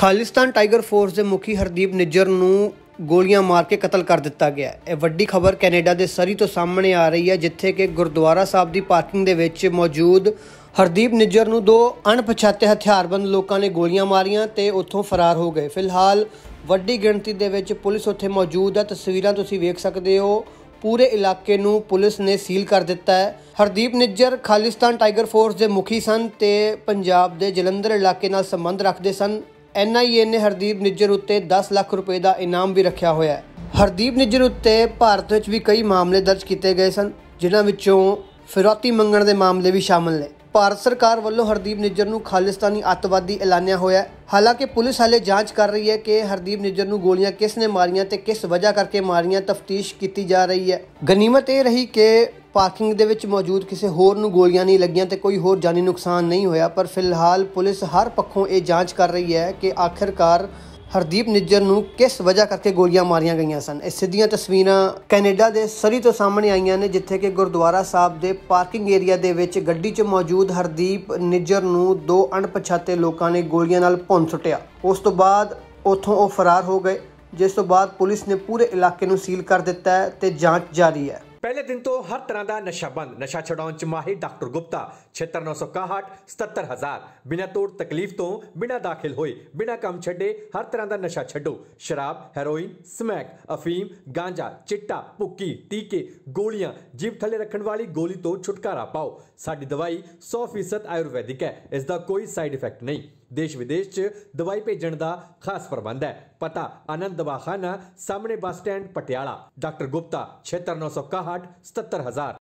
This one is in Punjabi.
ਖਾਲਿਸਤਾਨ ਟਾਈਗਰ ਫੋਰਸ ਦੇ ਮੁਖੀ ਹਰਦੀਪ ਨਿੱਜਰ ਨੂੰ ਗੋਲੀਆਂ ਮਾਰ ਕੇ ਕਤਲ ਕਰ ਦਿੱਤਾ ਗਿਆ ਇਹ ਵੱਡੀ ਖਬਰ ਕੈਨੇਡਾ ਦੇ ਸਰੀ ਤੋਂ ਸਾਹਮਣੇ ਆ ਰਹੀ ਹੈ ਜਿੱਥੇ ਕਿ ਗੁਰਦੁਆਰਾ ਸਾਹਿਬ ਦੀ ਪਾਰਕਿੰਗ ਦੇ ਵਿੱਚ ਮੌਜੂਦ ਹਰਦੀਪ ਨਿੱਜਰ ਨੂੰ ਦੋ ਅਣਪਛਾਤੇ ਹਥਿਆਰਬੰਦ ਲੋਕਾਂ ਨੇ ਗੋਲੀਆਂ ਮਾਰੀਆਂ ਤੇ ਉੱਥੋਂ ਫਰਾਰ ਹੋ ਗਏ ਫਿਲਹਾਲ ਵੱਡੀ ਗਿਣਤੀ ਦੇ ਵਿੱਚ ਪੁਲਿਸ ਉੱਥੇ ਮੌਜੂਦ ਹੈ ਤਸਵੀਰਾਂ ਤੁਸੀਂ ਵੇਖ ਸਕਦੇ ਹੋ ਪੂਰੇ ਇਲਾਕੇ ਨੂੰ ਪੁਲਿਸ ਨੇ ਸੀਲ ਕਰ ਦਿੱਤਾ ਹੈ ਹਰਦੀਪ ਨਿੱਜਰ ਖਾਲਿਸਤਾਨ ਟਾਈਗਰ ਫੋਰਸ ਦੇ ਮੁਖੀ ਸਨ ਤੇ ਪੰਜਾਬ ਦੇ ਜਲੰਧਰ ਇਲਾਕੇ ਨਾਲ ਸੰਬੰਧ ਰੱਖਦੇ ਸਨ ਐਨਆਈਏ ਨੇ ਹਰਦੀਪ ਨਿੱਜਰ ਉੱਤੇ 10 ਲੱਖ ਰੁਪਏ ਦਾ ਇਨਾਮ ਵੀ ਰੱਖਿਆ ਹੋਇਆ ਹੈ ਹਰਦੀਪ ਨਿੱਜਰ ਉੱਤੇ ਭਾਰਤ ਵਿੱਚ ਵੀ ਕਈ ਮਾਮਲੇ ਦਰਜ ਕੀਤੇ ਗਏ ਸਨ ਜਿਨ੍ਹਾਂ ਵਿੱਚੋਂ ਫਿਰੌਤੀ ਮੰਗਣ ਦੇ ਮਾਮਲੇ ਵੀ ਸ਼ਾਮਲ ਨੇ ਭਾਰਤ ਸਰਕਾਰ ਵੱਲੋਂ ਹਰਦੀਪ ਨਿੱਜਰ ਨੂੰ ਖਾਲਿਸਤਾਨੀ ਅੱਤਵਾਦੀ ਐਲਾਨਿਆ ਹੋਇਆ ਹੈ ਹਾਲਾਂਕਿ ਪੁਲਿਸ ਹਾਲੇ ਜਾਂਚ ਕਰ ਰਹੀ ਹੈ ਕਿ ਹਰਦੀਪ ਨਿੱਜਰ ਨੂੰ ਗੋਲੀਆਂ ਕਿਸ ਨੇ ਮਾਰੀਆਂ ਤੇ ਕਿਸ ਵਜ੍ਹਾ ਕਰਕੇ ਮਾਰੀਆਂ ਤਫਤੀਸ਼ ਕੀਤੀ ਜਾ ਰਹੀ ਹੈ ਗਨੀਮਤ ਇਹ ਰਹੀ ਕਿ ਪਾਰਕਿੰਗ ਦੇ ਵਿੱਚ ਮੌਜੂਦ ਕਿਸੇ ਹੋਰ ਨੂੰ ਗੋਲੀਆਂ ਨਹੀਂ ਲੱਗੀਆਂ ਤੇ ਕੋਈ ਹੋਰ ਜਾਨੀ ਨੁਕਸਾਨ ਨਹੀਂ ਹੋਇਆ ਪਰ ਫਿਲਹਾਲ ਪੁਲਿਸ ਹਰ ਪੱਖੋਂ ਇਹ ਜਾਂਚ ਕਰ ਰਹੀ ਹੈ ਕਿ ਆਖਿਰਕਾਰ ਹਰਦੀਪ ਨਿੱਜਰ ਨੂੰ ਕਿਸ ਵਜ੍ਹਾ ਕਰਕੇ ਗੋਲੀਆਂ ਮਾਰੀਆਂ ਗਈਆਂ ਸਨ ਇਸ ਸਿੱਧੀਆਂ ਤਸਵੀਰਾਂ ਕੈਨੇਡਾ ਦੇ ਸਰੀ ਤੋਂ ਸਾਹਮਣੇ ਆਈਆਂ ਨੇ ਜਿੱਥੇ ਕਿ ਗੁਰਦੁਆਰਾ ਸਾਹਿਬ ਦੇ ਪਾਰਕਿੰਗ ਏਰੀਆ ਦੇ ਵਿੱਚ ਗੱਡੀ 'ਚ ਮੌਜੂਦ ਹਰਦੀਪ ਨਿੱਜਰ ਨੂੰ ਦੋ ਅਣਪਛਾਤੇ ਲੋਕਾਂ ਨੇ ਗੋਲੀਆਂ ਨਾਲ ਭੁੰਨ ਸੁੱਟਿਆ ਉਸ ਤੋਂ ਬਾਅਦ ਉੱਥੋਂ ਉਹ ਫਰਾਰ ਹੋ ਗਏ ਜਿਸ ਤੋਂ ਬਾਅਦ ਪੁਲਿਸ ਨੇ ਪੂਰੇ ਇਲਾਕੇ ਨੂੰ ਸੀਲ ਕਰ ਦਿੱਤਾ ਹੈ ਤੇ ਜਾਂਚ ਜਾਰੀ ਹੈ ਪਹਿਲੇ ਦਿਨ ਤੋਂ ਹਰ ਤਰ੍ਹਾਂ ਦਾ ਨਸ਼ਾ ਬੰਦ ਨਸ਼ਾ ਛਡਾਉਣ ਚ ਮਾਹਿਰ ਡਾਕਟਰ ਗੁਪਤਾ 6961 77000 ਬਿਨਾਂ ਤੋੜ ਤਕਲੀਫ ਤੋਂ ਬਿਨਾਂ ਦਾਖਲ ਹੋਏ ਬਿਨਾਂ ਕੰਮ ਛੱਡੇ ਹਰ ਤਰ੍ਹਾਂ ਦਾ ਨਸ਼ਾ ਛੱਡੋ ਸ਼ਰਾਬ ਹੈਰੋਇਨ ਸਮੈਕ ਅਫੀਮ ਗਾਂਜਾ ਚਿੱਟਾ ਪੁੱਕੀ ਟੀਕੇ ਗੋਲੀਆਂ ਜੀਭ ਥੱਲੇ ਰੱਖਣ ਵਾਲੀ ਗੋਲੀ ਤੋਂ ਛੁਟਕਾਰਾ ਪਾਓ ਸਾਡੀ ਦਵਾਈ 100% ਆਯੁਰਵੈਦਿਕ ਹੈ ਇਸ ਦਾ ਕੋਈ ਸਾਈਡ ਇਫੈਕਟ ਨਹੀਂ ਦੇਸ਼ ਵਿਦੇਸ਼ 'ਚ ਦਵਾਈ ਭੇਜਣ ਦਾ ਖਾਸ ਪ੍ਰਬੰਧ ਹੈ ਪਤਾ ਆਨੰਦ ਦਵਾਖਾਨਾ ਸਾਹਮਣੇ bus stand Patiala doctor Gupta 6961 70000